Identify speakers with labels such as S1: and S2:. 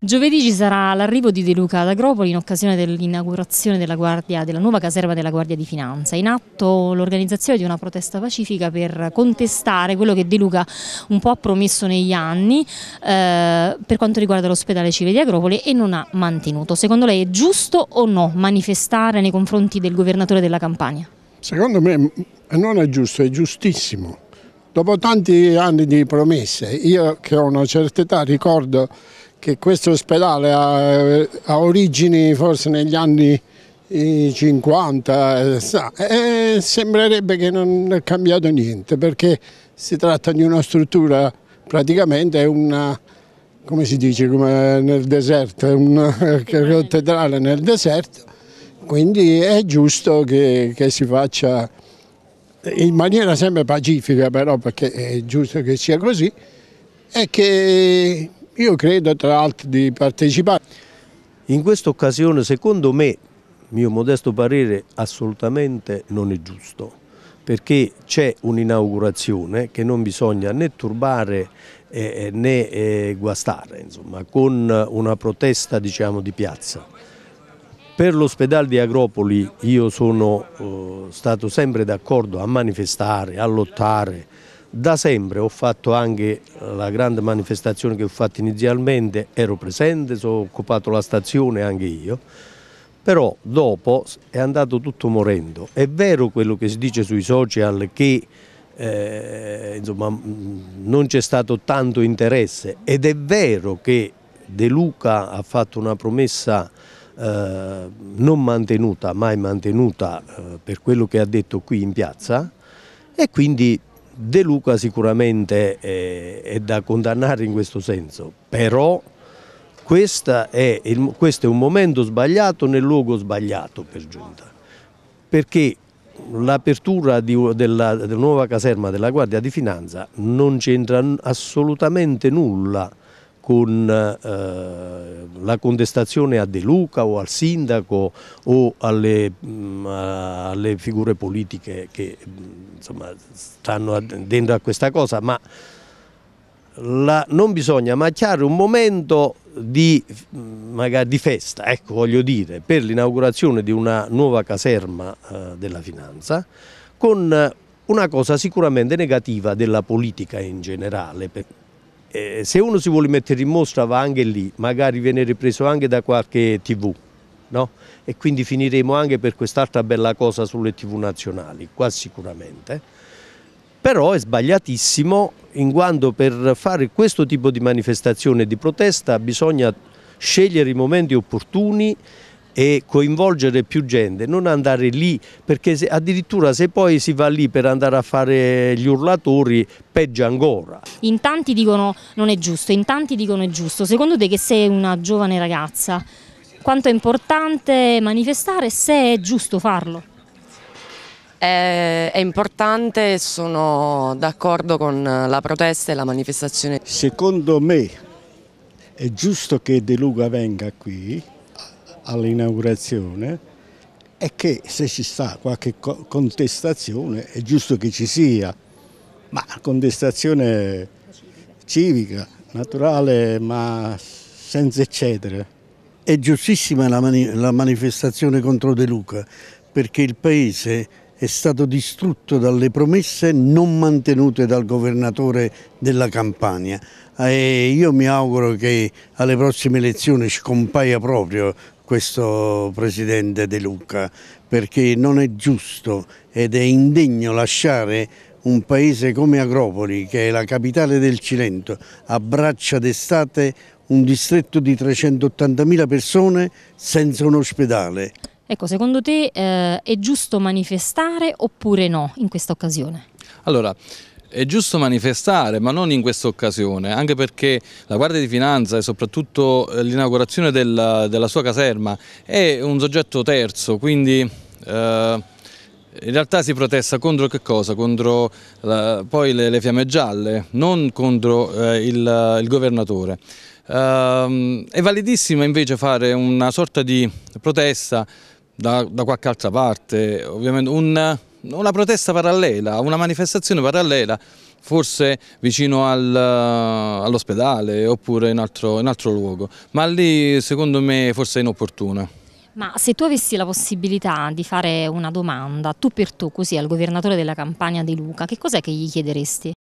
S1: Giovedì ci sarà l'arrivo di De Luca ad Agropoli in occasione dell'inaugurazione della, della, nuova caserma della Guardia di Finanza. In atto l'organizzazione di una protesta pacifica per contestare quello che De Luca un po' ha promesso negli anni eh, per quanto riguarda l'ospedale civile di Agropoli e non ha mantenuto. Secondo lei è giusto o no manifestare nei confronti del governatore della Campania?
S2: Secondo me mm, non è giusto, è giustissimo. Dopo tanti anni di promesse, io che ho una certa età ricordo che questo ospedale ha, ha origini forse negli anni 50 sa, e sembrerebbe che non è cambiato niente perché si tratta di una struttura praticamente una come si dice come nel deserto, una cattedrale nel deserto, quindi è giusto che, che, si faccia in maniera sempre pacifica però perché è giusto che sia così e che
S3: io credo tra l'altro di partecipare. In questa occasione secondo me, mio modesto parere, assolutamente non è giusto perché c'è un'inaugurazione che non bisogna né turbare eh, eh né eh, guastare insomma, con una protesta diciamo, di piazza. Per l'ospedale di Agropoli io sono eh, stato sempre d'accordo a manifestare, a lottare, da sempre ho fatto anche la grande manifestazione che ho fatto inizialmente, ero presente, ho occupato la stazione anche io, però dopo è andato tutto morendo. È vero quello che si dice sui social che eh, insomma, non c'è stato tanto interesse ed è vero che De Luca ha fatto una promessa eh, non mantenuta, mai mantenuta eh, per quello che ha detto qui in piazza e quindi De Luca sicuramente è, eh, è da condannare in questo senso, però è il, questo è un momento sbagliato nel luogo sbagliato per giunta, perché l'apertura della, della nuova caserma della Guardia di Finanza non c'entra assolutamente nulla con eh, la contestazione a De Luca o al sindaco o alle, mh, mm, alle figure politiche che mh, mm, insomma, stanno dentro a questa cosa, ma la, non bisogna macchiare un momento di, mm, magari, di festa, ecco, voglio dire, per l'inaugurazione di una nuova caserma eh, della finanza, con una cosa sicuramente negativa della politica in generale eh, se uno si vuole mettere in mostra va anche lì, magari viene ripreso anche da qualche tv. No? E quindi finiremo anche per quest'altra bella cosa sulle tv nazionali, qua sicuramente. Però è sbagliatissimo in quanto per fare questo tipo di manifestazione e di protesta bisogna scegliere i momenti opportuni e coinvolgere più gente, non andare lì, perché se, addirittura se poi si va lì per andare a fare gli urlatori, peggio ancora.
S1: In tanti dicono non è giusto, in tanti dicono è giusto. Secondo te che sei una giovane ragazza, quanto è importante manifestare se è giusto farlo? Eh, è, importante,
S3: sono d'accordo con la protesta e la manifestazione. Secondo me
S2: è giusto che De Luca venga qui all'inaugurazione è che se ci sta qualche contestazione è giusto che ci sia, ma contestazione civica, naturale,
S3: ma senza eccedere. È giustissima la, mani la manifestazione contro De Luca, perché il Paese è stato distrutto dalle promesse non mantenute dal governatore della Campania. E io mi auguro che alle prossime elezioni scompaia proprio questo presidente De Luca perché non è giusto ed è indegno lasciare un paese come Agropoli, che è la capitale del Cilento, abbraccia d'estate un distretto di 380.000 persone senza un ospedale.
S1: Ecco, secondo te eh, è giusto manifestare oppure no in questa occasione?
S4: Allora, è giusto manifestare, ma non in questa occasione, anche perché la Guardia di Finanza e soprattutto eh, l'inaugurazione della, della, sua caserma è un soggetto terzo, quindi eh, in realtà si protesta contro che cosa? Contro la, poi le, le, fiamme gialle, non contro eh, il, il, governatore. Eh, è validissimo invece fare una sorta di protesta da, da qualche altra parte, ovviamente un una protesta parallela, una manifestazione parallela, forse vicino al, eh, all'ospedale oppure in altro, in altro luogo, ma lì secondo me forse è inopportuna.
S1: Ma se tu avessi la possibilità di fare una domanda, tu per tu così al governatore della campagna di Luca, che cos'è che gli chiederesti?